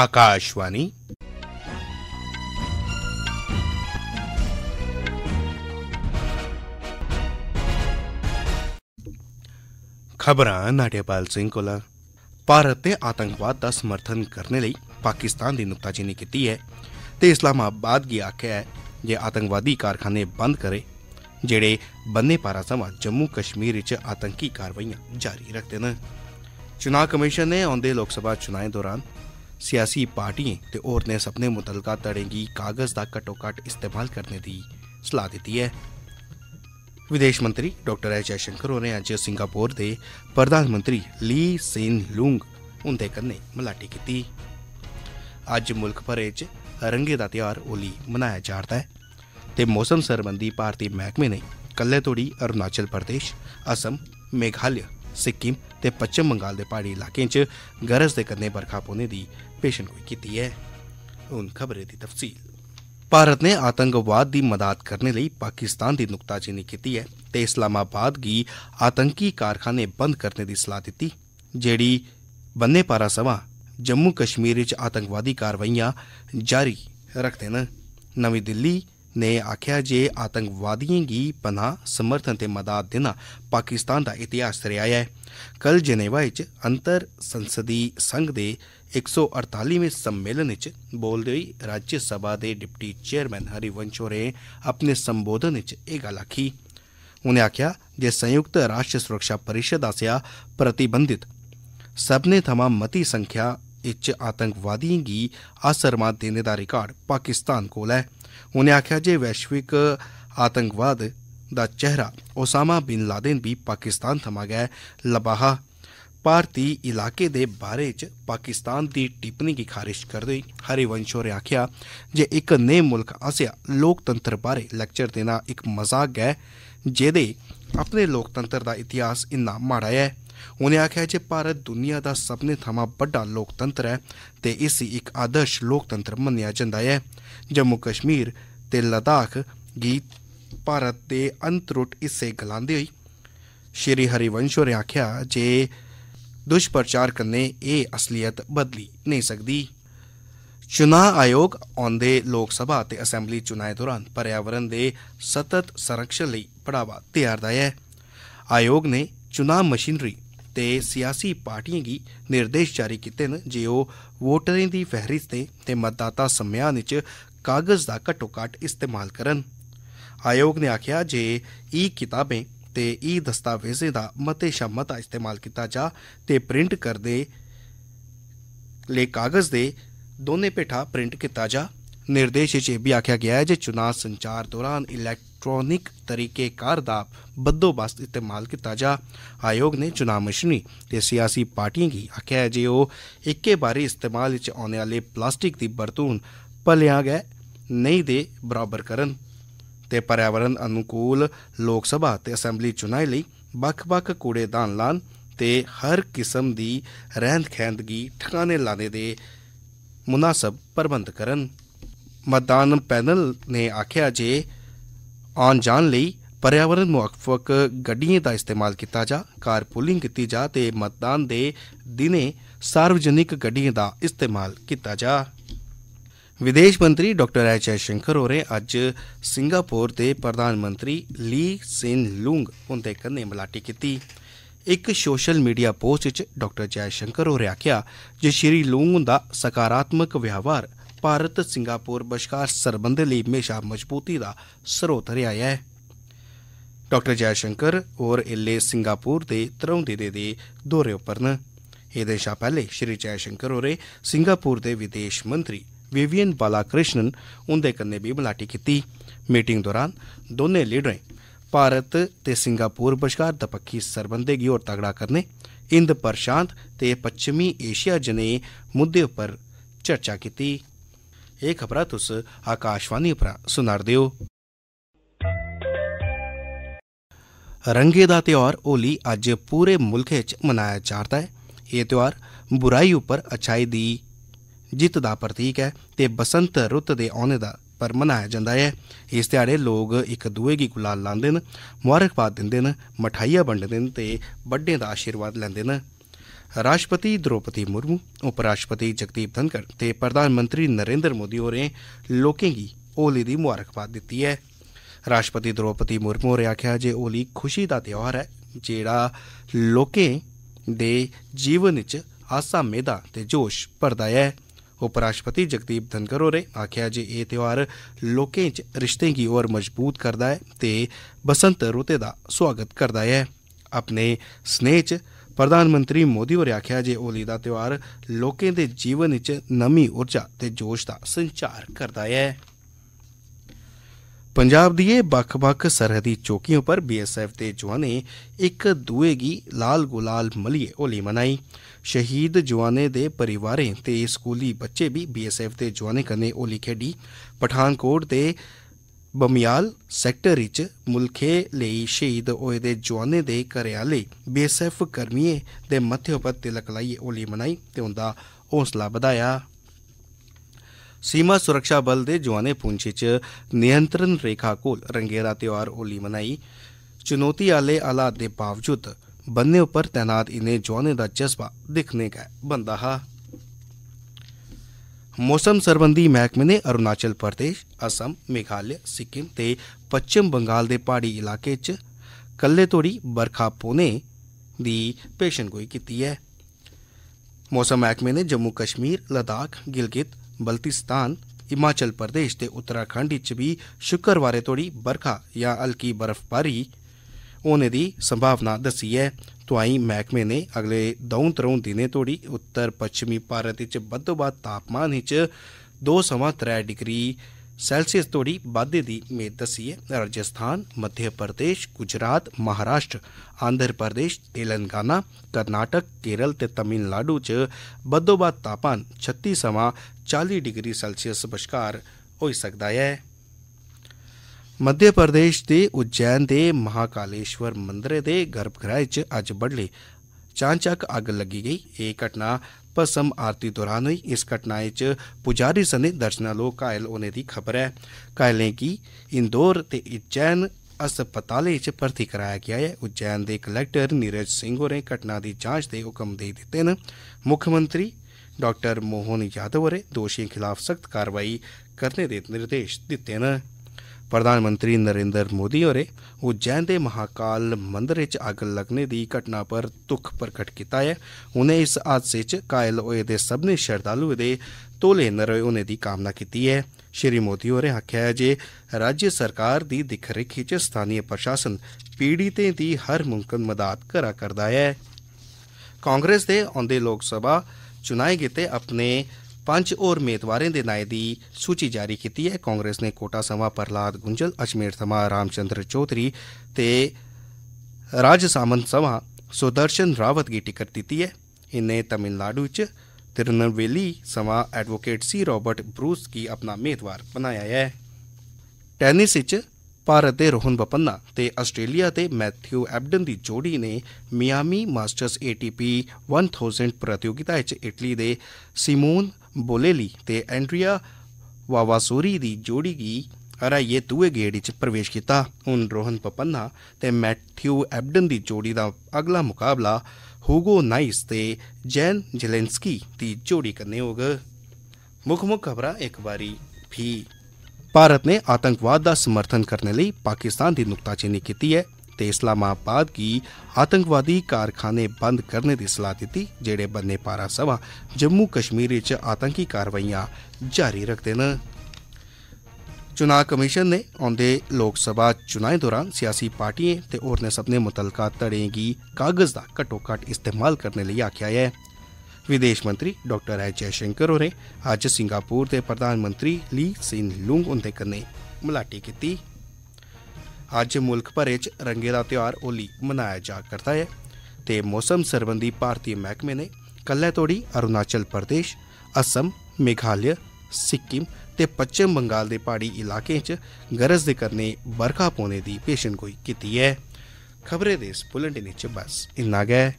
आकाशवाणी ਖਬਰਾਂ ਨਾਟਿਆਪਾਲ ਸਿੰਘ ਕੋਲਾ ਭਾਰਤ ਤੇ ਆਤੰਕਵਾਦ ਦਾ ਸਮਰਥਨ ਕਰਨ ਲਈ ਪਾਕਿਸਤਾਨ ਦੀ ਨੁਕਤਾਚੀਨੀ ਕੀਤੀ ਹੈ ਤੇ ਇਸਲਾਮਾਬਾਦ ਦੀ ਆਖਿਆ ਹੈ ਜੇ ਆਤੰਕਵਾਦੀ ਕਾਰਖਾਨੇ ਬੰਦ ਕਰੇ ਜਿਹੜੇ ਬੰਨੇ ਪਾਰਾ ਸਮਾਂ ਜੰਮੂ ਕਸ਼ਮੀਰ ਵਿੱਚ ਆਤੰਕੀ ਕਾਰਵਾਈਆਂ ਜਾਰੀ ਰੱਖਦੇ ਨੇ ਚੋਣ ਕਮਿਸ਼ਨ ਨੇ ਆਉਂਦੇ ਲੋਕ ਸਭਾ ਚੁਣਾਵਾਂ ਦੌਰਾਨ ਸਿਆਸੀ ਪਾਰਟੀਆਂ ਤੇ ਔਰਤਾਂ ਸਭ ਨੇ ਮੁਤਲਕਾ ਤੜੇਗੀ ਕਾਗਜ਼ ਦਾ ਘਟੋ ਘਟ ਇਸਤੇਮਾਲ ਕਰਨ ਦੀ ਸਲਾਹ ਦਿੱਤੀ ਹੈ ਵਿਦੇਸ਼ ਮੰਤਰੀ ਡਾਕਟਰ ਐਸ ਜੈਸ਼ੰਕਰ ਹੋਰੇ ਅੱਜ ਸਿੰਗਾਪੁਰ ਦੇ ਪ੍ਰਧਾਨ ਮੰਤਰੀ ਲੀ ਸੇਨ ਲੂੰਗ ਉਹਦੇ ਕੰਨੇ ਮਲਾਟੀ ਕੀਤੀ ਅੱਜ ਮੁਲਕ ਭਰੇ 'ਚ ਰੰਗੇ ਦਾ ਤਿਉਹਾਰ ਓਲੀ ਮਨਾਇਆ ਜਾ ਰਿਹਾ ਹੈ ਤੇ ਮੌਸਮ ਸਰਬੰਦੀ ਭਾਰਤੀ ਮਹਿਕਮੇ ਨੇ ਕੱਲੇ ਤੋੜੀ ਅਰੁਣਾਚਲ ਪ੍ਰਦੇਸ਼ ਅਸਮ ਮੇਘਾਲਿਆ सिक्किम ते पश्चिम बंगाल दे प्हाड़ी इलाकें च गरज दे कन्नै बरखा पौने दी पेशनगोई कीती ऐ हून खबरें दी तफसील भारत ने आतंकवाद दी मदाद करने लेई पाकिस्तान दी नुक्ताचीनी कीती ऐ ते इस्लामाबाद गी आतंकी कारखाने बंद करने दी सलाह दित्ती जेहड़ी बन्ने पारा सवां जम्मू कश्मीर च आतंकवादी कारवाइयां जारी रखदे न नमीं दिल्ली ਨੇ ਆਖਿਆ ਜੇ ਆਤੰਕਵਾਦੀਆਂ ਦੀ ਪਨਾ ਸਮਰਥਨ ਤੇ ਮਦਦ ਦੇਣਾ ਪਾਕਿਸਤਾਨ ਦਾ ਇਤਿਹਾਸ ਰਿਹਾ ਹੈ ਕੱਲ ਜਨੇਵਾ ਵਿੱਚ ਅੰਤਰ ਸੰਸਦੀ ਸੰਘ ਦੇ 148ਵੇਂ ਸੰਮੇਲਨ ਵਿੱਚ ਬੋਲਦੇ ਹੋਏ ਰਾਜ ਸਭਾ ਦੇ ਡਿਪਟੀ ਚੇਅਰਮੈਨ ਹਰੀ ਵੰਚੋਰੇ ਆਪਣੇ ਸੰਬੋਧਨ ਵਿੱਚ ਇਹ ਗੱਲ ਆਖੀ ਉਹਨੇ ਆਖਿਆ ਜੇ ਸੰਯੁਕਤ ਰਾਸ਼ਟਰ ਸੁਰੱਖਿਆ ਪਰਿਸ਼ਦ ਆਸਿਆ ਪ੍ਰਤੀਬੰਧਿਤ ਸਭਨੇ ਥਮਾ ਮਤੀ ਸੰਖਿਆ ਇੱਚ ਆਤੰਕਵਾਦੀਆਂ ਦੀ ਆਸਰਮਾ ਦੇਣ ਦਾ ਰਿਕਾਰਡ ਪਾਕਿਸਤਾਨ ਕੋਲ ਹੈ ਉਹਨੇ ਆਖਿਆ ਜੇ ਵੈਸ਼ਵਿਕ ਆਤੰਕਵਾਦ ਦਾ ਚਿਹਰਾ ਉਸਾਮਾ ਬਿਨ ਲਾਦਨ ਵੀ ਪਾਕਿਸਤਾਨ ਥਮਾ ਗਿਆ ਲਬਾਹਾ ਭਾਰਤੀ ਇਲਾਕੇ ਦੇ ਬਾਰੇ ਚ ਪਾਕਿਸਤਾਨ ਦੀ ਟਿੱਪਣੀ ਕੀ ਖਾਰਿਸ਼ ਕਰਦੇ ਵੰਸ਼ੋ ਹੋਰੇ ਆਖਿਆ ਜੇ ਇੱਕ ਨੇ ਮੁਲਕ ਆਸਿਆ ਲੋਕਤੰਤਰ ਬਾਰੇ ਲੈਕਚਰ ਦੇਣਾ ਇੱਕ ਮਜ਼ਾਕ ਹੈ ਜਿਹਦੇ ਆਪਣੇ ਲੋਕਤੰਤਰ ਦਾ ਇਤਿਹਾਸ ਇੰਨਾ ਮਾੜਾ ਹੈ ਉਹਨੇ ਆਖਿਆ ਜੇ ਭਾਰਤ ਦੁਨੀਆ ਦਾ ਸਭਨੇ ਥਾਮਾ ਵੱਡਾ ਲੋਕਤੰਤਰ ਹੈ ਤੇ ਇਸ ਇੱਕ ਆਦਰਸ਼ ਲੋਕਤੰਤਰ ਮੰਨਿਆ ਜਾਂਦਾ ਹੈ ਜੰਮੂ ਕਸ਼ਮੀਰ ਤੇ ਲਦਾਖ ਗੀਤ ਭਾਰਤ ਦੇ ਅੰਤਰੁੱਟ ਇਸੇ ਗਲਾਂਦੇ ਹੋਈ ਸ਼੍ਰੀ ਹਰੀ ਹਰੀਵੰਸ਼ ਹੋਰੇ ਆਖਿਆ ਜੇ ਦੁਸ਼ਪ੍ਰਚਾਰ ਕਰਨੇ ਇਹ ਅਸਲੀਅਤ ਬਦਲੀ ਨਹੀਂ ਸਕਦੀ ਚੁਣਾ ਆਯੋਗ ਆਉਂਦੇ ਲੋਕ ਸਭਾ ਤੇ ਅਸੈਂਬਲੀ ਚੁਣਾਏ ਦੌਰਾਨ ਪਰਿਆਵਰਣ ਦੇ ਸਤਤ ਸੰਰਖਣ ਲਈ ਪੜਾਵਾ ਤਿਆਰਦਾ ਹੈ ਆਯੋਗ ਨੇ ਚੁਣਾ ਮਸ਼ੀਨਰੀ ਤੇ ਸਿਆਸੀ ਪਾਰਟੀਆਂ ਗੀ ਨਿਰਦੇਸ਼ ਜਾਰੀ ਕੀਤੇ ਨੇ ਜੇ ਉਹ ਵੋਟਰਾਂ ਦੀ ਫਹਿਰਿਸਤ ਤੇ ਤੇ ਮਤਦਾਤਾ ਸਮਿਆਂ ਵਿੱਚ ਕਾਗਜ਼ ਦਾ ਘਟੋ-ਘਟ ਇਸਤੇਮਾਲ ਕਰਨ ਆਯੋਗ ਨੇ ਆਖਿਆ ਜੇ ਈ ਕਿਤਾਬੇ ਤੇ ਈ ਦਸਤਾਵੇਜ਼ ਦਾ ਮਤੇ ਸ਼ਮਤਾ ਇਸਤੇਮਾਲ ਕੀਤਾ ਜਾ ਤੇ ਪ੍ਰਿੰਟ ਕਰਦੇ ਲੈ ਕਾਗਜ਼ ਦੇ ਦੋਨੇ ਪੇਠਾ ਪ੍ਰਿੰਟ ਕੀਤਾ ਜਾ ਨਿਰਦੇਸ਼ ਵਿੱਚ ਇਹ ਵੀ ਆਖਿਆ ਗਿਆ ਹੈ ਜੇ ਚੋਣ ਸੰਚਾਰ ਦੌਰਾਨ ਇਲੈਕਟ इलेक्ट्रॉनिक तरीक़ेकार का बदोबस्त इस्तेमाल कीता जा आयोग नै चुनां मशीनी ते सियासी पार्टियें गी आखेआ ऐ जे ओह् इक्कै बारी इस्तेमाल च औने आह्ले प्लास्टिक दी बरतून भलेआं गै नेईं दे बराबर करन ते पर्यावरण अनुकूल लोकसभा ते असैम्बली चुनाएं लेई बक्ख बक्ख कूड़ेदान लान ते हर किस्म दी रैहंद खैहंद गी ठकाने लाने दे मुनासब प्रबंध करन मतदान पैनल नै आखेआ जे ਆਉਣ ਜਾਣ ਲਈ ਪਰਿਆਵਰਨ ਮੁਆਫਕ ਗੱਡੀਆਂ ਦਾ ਇਸਤੇਮਾਲ ਕੀਤਾ ਜਾ ਕਾਰ ਪੂਲਿੰਗ ਕੀਤੀ ਜਾ ਤੇ ਮਤਦਾਨ ਦੇ ਦਿਨੇ ਸਾਰਵਜਨਿਕ ਗੱਡੀਆਂ ਦਾ ਇਸਤੇਮਾਲ ਕੀਤਾ ਜਾ ਵਿਦੇਸ਼ ਮੰਤਰੀ ਡਾਕਟਰ ਐਚ ਆਈ ਸ਼ੰਕਰ ਹੋਰੇ ਅੱਜ ਸਿੰਗਾਪੁਰ ਦੇ ਪ੍ਰਧਾਨ ਮੰਤਰੀ ਲੀ ਸਿਨ ਲੂੰਗ ਹੁੰਦੇ ਕੰਨੇ ਮਲਾਟੀ ਕੀਤੀ ਇੱਕ ਸੋਸ਼ਲ ਮੀਡੀਆ ਪੋਸਟ 'ਚ ਡਾਕਟਰ ਜੈ ਸ਼ੰਕਰ ਹੋਰੇ ਆਖਿਆ ਜੇ ਸ਼੍ਰੀ ਲੂੰਗ ਦਾ ਸਕਾਰਾਤਮਕ ਵਿਵਹਾਰ ਭਾਰਤ ਸਿੰਗਾਪੁਰ ਵਿਚਕਾਰ ਸਰਬੰਧ ਲਈ ਹਮੇਸ਼ਾ ਮਜ਼ਬੂਤੀ ਦਾ ਸਰੋਤ ਰਿਹਾ ਹੈ ਡਾਕਟਰ ਜੈ ਸ਼ੰਕਰ ਔਰ ਇਲੇ ਸਿੰਗਾਪੁਰ ਦੇ ਤਰੌਂਦੇ ਦੇ ਦੌਰੇ ਉੱਪਰ ਨੇ ਇਹਦੇ ਸ਼ਾ ਪਹਿਲੇ ਸ਼੍ਰੀ ਜੈ ਸ਼ੰਕਰ ਹੋਰੇ ਸਿੰਗਾਪੁਰ ਦੇ ਵਿਦੇਸ਼ ਮੰਤਰੀ विवियन बालाकृष्णन उंदे कन्नै बी मलाटी कीती मीटिंग दौरान दौनें लीडरें भारत ते सिंगापुर बशकार दपक्खी सरबंधें गी होर तगड़ा करने हिंद प्रशांत ते पच्छमी एशिया जने मुद्दे पर चर्चा कीती ਇਹ ਖਬਰਾਂ ਤੁਸ ਆਕਾਸ਼ਵਾਣੀ ਉਪਰ ਸੁਣਾਰਦੇ ਹੋ ਰੰਗੇ ਦਾ ਤਿਉਹਾਰ ਹੋਲੀ ਅੱਜ ਪੂਰੇ ਮੁਲਕ ਵਿੱਚ ਮਨਾਇਆ ਜਾਂਦਾ ਹੈ ਇਹ ਤਿਉਹਾਰ ਬੁਰਾਈ ਉੱਪਰ ਅਛਾਈ ਦੀ ਜਿੱਤ ਦਾ ਪ੍ਰਤੀਕ ਹੈ ਤੇ ਬਸੰਤ ਰੁੱਤ ਦੇ ਆਉਣ ਦਾ ਪਰ ਮਨਾਇਆ ਜਾਂਦਾ ਹੈ ਇਸ ਦਿਹਾੜੇ ਲੋਕ ਇੱਕ ਦੂਏ ਦੀ ਗੁਲਾਲ ਲਾਂਦੇ ਨੇ ਮੁਬਾਰਕਬਾਦ ਦਿੰਦੇ ਨੇ ਮਠਾਈਆਂ ਵੰਡਦੇ ਨੇ ਤੇ ਵੱਡੇ ਦਾ ਆਸ਼ੀਰਵਾਦ ਲੈਂਦੇ ਨੇ राष्ट्रपति द्रौपदी मुर्मू उप राष्ट्रपति जगदीप धनखड़ ते प्रधानमंत्री नरेंद्र मोदी होरें लोकें गी होली दी मुबारकबाद दित्ती ऐ राष्ट्रपति द्रौपदी मुर्मू होरें आखेआ जे होली खुशी दा त्यौहार ऐ जेह्ड़ा लोकें दे जीवन च आसा मेदा ते जोश भरदा ऐ उपराष्ट्रपति जगदीप धनखड़ होरें आखेआ जे एह् त्यौहार लोकें च रिश्तें गी होर मजबूत करदा ऐ ते बसंत रुतै दा सोआगत करदा ऐ अपने स्नेह च ਪ੍ਰਧਾਨ ਮੰਤਰੀ ਮੋਦੀ ਹੋਰੇ ਆਖਿਆ ਜੇ ਹੋਲੀ ਦਾ ਤਿਉਹਾਰ ਲੋਕਾਂ ਦੇ ਜੀਵਨ ਵਿੱਚ ਨਵੀਂ ਊਰਜਾ ਤੇ ਜੋਸ਼ ਦਾ ਸੰਚਾਰ ਕਰਦਾ ਹੈ ਪੰਜਾਬ ਦੀ ਇਹ ਬਖ ਵੱਖ ਸਰਹੱਦੀ ਚੌਕੀਆਂ ਪਰ ਬੀਐਸਐਫ ਦੇ ਜਵਾਨੇ ਇੱਕ ਦੂਏ ਦੀ ਲਾਲ ਗੁਲਾਲ ਮਲੀਏ ਹੋਲੀ ਮਨਾਈ ਸ਼ਹੀਦ ਜਵਾਨੇ ਦੇ ਪਰਿਵਾਰੇ ਤੇ ਸਕੂਲੀ ਬੱਚੇ ਵੀ ਬੀਐਸਐਫ ਦੇ ਜਵਾਨੇ ਕਨੇ ਹੋਲੀ ਖੇਡੀ ਪਠਾਨਕੋਟ ਦੇ ਬਮਿਆਲ ਸੈਕਟਰ ਵਿੱਚ ਮੁਲਖੇ ਲਈ ਸ਼ਹੀਦ ਹੋਏ ਦੇ ਜਵਾਨੇ ਦੇ ਘਰਿਆਂ ਲਈ ਬੀਐਸਐਫ ਕਰਮੀਏ ਦੇ ਮੱਥੇ ਉਪਰ ਤਿਲਕ ਲਾਈ ਓਲੀ ਮਨਾਈ ਤੇ ਹੁੰਦਾ ਹੌਸਲਾ ਵਧਾਇਆ ਸੀਮਾ ਸੁਰੱਖਿਆ ਬਲ ਦੇ ਜਵਾਨੇ ਪੁੰਛ 'ਚ ਨਿਯੰਤਰਣ ਰੇਖਾ ਕੋਲ ਰੰਗੇਰਾ ਤਿਉਹਾਰ ਓਲੀ ਮਨਾਈ ਚੁਣੌਤੀ ਵਾਲੇ ਹਾਲਾਤ ਦੇ ਬਾਵਜੂਦ ਬੰਨੇ ਉੱਪਰ ਤਾਇਨਾਤ ਇਨੇ ਜਵਾਨੇ ਦਾ ਜਜ਼ਬਾ ਦਿਖਨੇ ਕਾ ਬੰਦਾ ਹਾ ਮੌਸਮ ਸਰਬੰਧੀ ਮਹਿਕਮੇ ਨੇ ਅਰੁਣਾਚਲ ਪ੍ਰਦੇਸ਼, ਅਸਮ, ਮੇਘਾਲਿਆ, ਸਿੱਕਮ ਤੇ ਪੱਛਮ ਬੰਗਾਲ ਦੇ ਪਹਾੜੀ ਇਲਾਕੇ 'ਚ ਕੱਲੇ ਤੋੜੀ ਬਰਖਾ ਪੋਨੇ ਦੀ ਪੇਸ਼ੰਗੋਈ ਕੀਤੀ ਹੈ। ਮੌਸਮ ਮਹਿਕਮੇ ਨੇ ਜੰਮੂ ਕਸ਼ਮੀਰ, ਲਦਾਖ, ਗਿਲਗਿਤ, ਬਲਤਿਸਤਾਨ, ਹਿਮਾਚਲ ਪ੍ਰਦੇਸ਼ ਤੇ ਉੱਤਰਾਖੰਡ 'ਚ ਵੀ ਸ਼ੁੱਕਰਵਾਰੇ ਤੋੜੀ ਬਰਖਾ ਜਾਂ ਹਲਕੀ ਬਰਫ਼ਬਾਰੀ ਹੋਣ ਦੀ ਸੰਭਾਵਨਾ ਦੱਸੀ ਹੈ ਤੁਹਾਈ ਮਹਿਕਮੇ ਨੇ ਅਗਲੇ 2-3 ਦਿਨੇ ਤੋੜੀ ਉੱਤਰ ਪੱਛਮੀ ਭਾਰਤ ਵਿੱਚ ਵੱਧੋ-ਵੱਧ ਤਾਪਮਾਨ ਵਿੱਚ 2.3 ਡਿਗਰੀ ਸੈਲਸੀਅਸ ਤੋੜੀ ਵਾਧੇ ਦੀ ਮੇਦ ਦੱਸੀ ਹੈ ਰਾਜਸਥਾਨ ਮੱਧ ਪ੍ਰਦੇਸ਼ ਗੁਜਰਾਤ ਮਹਾਰਾਸ਼ਟਰ ਆਂਧਰ ਪ੍ਰਦੇਸ਼ ਤੇਲੰਗਾਨਾ ਕਰਨਾਟਕ ਕੇਰਲ ਤੇ ਤਮਿਲਨਾਡੂ ਚ ਵੱਧੋ 36 ਸਮਾ 40 ਡਿਗਰੀ ਸੈਲਸੀਅਸ ਬਸ਼ਕਾਰ ਹੋ ਸਕਦਾ ਹੈ ਮੱਧ ਪ੍ਰਦੇਸ਼ ਦੇ ਉਜੈਨ ਦੇ ਮਹਾਕਾਲੇਸ਼ਵਰ ਮੰਦਿਰ ਦੇ ਗਰਭਗ੍ਰਹਿ 'ਚ ਅੱਜ ਬੜਲੇ ਚਾਂਚਕ ਅੱਗ ਲੱਗੀ ਗਈ ਇਹ ਘਟਨਾ ਪਸਮ ਆਰਤੀ ਦੌਰਾਨ ਹੋਈ ਇਸ ਘਟਨਾ 'ਚ ਪੁਜਾਰੀ ਸਨੇ ਦਰਸ਼ਨਾ ਲੋਕ ਕਾਇਲ ਹੋਣੇ ਦੀ ਖਬਰ ਹੈ ਕਾਇਲੇ ਕੀ ਇੰਦੌਰ ਤੇ ਉਜੈਨ ਹਸਪਤਾਲੇ 'ਚ ਭਰਤੀ ਕਰਾਇਆ ਗਿਆ ਹੈ ਉਜੈਨ ਦੇ ਕਲੈਕਟਰ ਨੀਰਜ ਸਿੰਘ ਹੋਰੇ ਘਟਨਾ ਦੀ ਜਾਂਚ ਦੇ ਹੁਕਮ ਦੇ ਦਿੱਤੇ ਨੇ ਮੁੱਖ ਮੰਤਰੀ ਡਾਕਟਰ ਮੋਹਨ ਯਾਦਵ ਹੋਰੇ ਦੋਸ਼ੀਆਂ ਖਿਲਾਫ ਸਖਤ ਕਾਰਵਾਈ ਕਰਨੇ ਦੇ ਨਿਰਦੇਸ਼ ਦਿੱਤੇ ਨੇ ਪ੍ਰਧਾਨ ਮੰਤਰੀ ਨਰਿੰਦਰ ਮੋਦੀ ਹੋਰੇ उज्जैन ਦੇ ਮਹਾਕਾਲ ਮੰਦਿਰ ਵਿੱਚ ਅੱਗ ਲੱਗਣੇ ਦੀ ਘਟਨਾ ਪਰ ਦੁੱਖ ਪ੍ਰਗਟ ਕੀਤਾ ਹੈ ਉਹਨੇ ਇਸ ਹਾਦਸੇ 'ਚ ਕਾਇਲ ਹੋਏ ਦੇ ਸਭਨੇ ਸ਼ਰਧਾਲੂ ਦੇ ਤੋਲੇ ਨਰੇ ਉਹਨੇ ਦੀ ਕਾਮਨਾ ਕੀਤੀ ਹੈ ਸ਼੍ਰੀ ਮੋਦੀ ਹੋਰੇ ਆਖਿਆ ਹੈ ਜੇ ਰਾਜ ਸਰਕਾਰ ਦੀ ਦਿਖਰੇਖ ਵਿੱਚ ਸਥਾਨੀ ਪ੍ਰਸ਼ਾਸਨ ਪੀੜਿਤੇ ਦੀ ਹਰ ਮੁਮਕਨ ਮਦਦ ਕਰਾ ਕਰਦਾ ਹੈ ਕਾਂਗਰਸ ਦੇ ਆਉਂਦੇ ਲੋਕ ਸਭਾ ਚੁਣਾਈ ਗਏ ਆਪਣੇ पांच होर मेदवारें दे नाएं दी सूची जारी कीती ऐ कांग्रेस नै कोटा सवां प्रहलाद गुंजल अजमेर थमां रामचन्द्र चौधरी ते राजसामंत सवां सुदर्शन रावत गी टिकट दित्ती ऐ इन्नै तमिलनाडु च तिरुनलवेली सवां एडवोकेट सी राबर्ट ब्रूस गी अपना मेदवार बनाया ऐ टेनिस च भारत दे रोहन बोपन्ना ते आस्ट्रेलिया दे मैथ्यू एबडन दी जोड़ी ने मियामी मास्टर्स एटीपी 1000 प्रतियोगिता च इटली दे सिमोन ਬੋਲੇਲੀ ਤੇ ਐਂਡਰੀਆ ਵਾਵਾਸੂਰੀ ਦੀ ਜੋੜੀ ਗਈ ਅਰਾ ਇਹ ਦੂਏ ਗੇੜ ਵਿੱਚ ਪ੍ਰਵੇਸ਼ ਕੀਤਾ ਹੁਣ ਰੋਹਨ ਪਪੰਨਾ ਤੇ ਮੈਥਿਊ ਐਬਡਨ ਦੀ ਜੋੜੀ ਦਾ ਅਗਲਾ ਮੁਕਾਬਲਾ ਹੂਗੋ ਨਾਈਸ ਤੇ ਜੈਨ ਜਲੇਂਸਕੀ ਦੀ ਜੋੜੀ ਕਰਨੇ ਹੋਗ ਮੁੱਖ ਮੁੱਖ ਖਬਰਾਂ ਇੱਕ ਵਾਰੀ ਫੀ ਭਾਰਤ ਨੇ ਆਤੰਕਵਾਦ ਦਾ ਸਮਰਥਨ ਕਰਨ ਲਈ ਪਾਕਿਸਤਾਨ ਦੀ ਨੁਕਤਾਚੀਨੀ ਕੀਤੀ ਹੈ ਤੇ ਇਸਲਾਮਾਬਾद की आतंकवादी कारखाने बंद करने दी सलाह दित्ती जेह्ड़े बन्ने पारा सवां जम्मू कश्मीर च आतंकी कार्रवाइयां जारी रखदे न चुनां कमीशन नै औंदे लोकसभा चुनाएं दौरान सियासी पार्टिएं ते होरनें सब्भनें मुतलका धड़ें गी कागज दा घट्टोघट्ट इस्तेमाल करने लेई आखेआ ऐ विदेश मंत्री डाक्टर एस जयशंकर होरें अज्ज सिंगापुर दे प्रधानमंत्री ली सिन लुंग हुंदे कन्नै मलाटी कीती ਅੱਜ ਮੁਲਕ ਭਰੇ ਚ ਰੰਗੇ ਦਾ ਤਿਉਹਾਰ ਹੋਲੀ ਮਨਾਇਆ ਜਾ ਕਰਦਾ ਹੈ ਤੇ ਮੌਸਮ ਸਰਬੰਧੀ ਭਾਰਤੀ ਮਹਿਕਮੇ ਨੇ ਕੱਲੇ ਤੋੜੀ ਅਰੁਣਾਚਲ ਪ੍ਰਦੇਸ਼ ਅਸਮ ਮੇਘਾਲਿਆ ਸਿੱਕਿਮ ਤੇ ਪੱਛਮ ਬੰਗਾਲ ਦੇ ਪਹਾੜੀ ਇਲਾਕੇ 'ਚ ਗਰਜ ਦੇ ਕਰਨੇ ਬਰਖਾ ਪੋਣੇ ਦੀ ਪੇਸ਼ਨਗੋਈ ਕੀਤੀ ਹੈ ਖਬਰੇ ਦੇ ਇਸ ਬੁਲੇਟਿਨ ਵਿੱਚ ਬਸ ਇੰਨਾ ਗਿਆ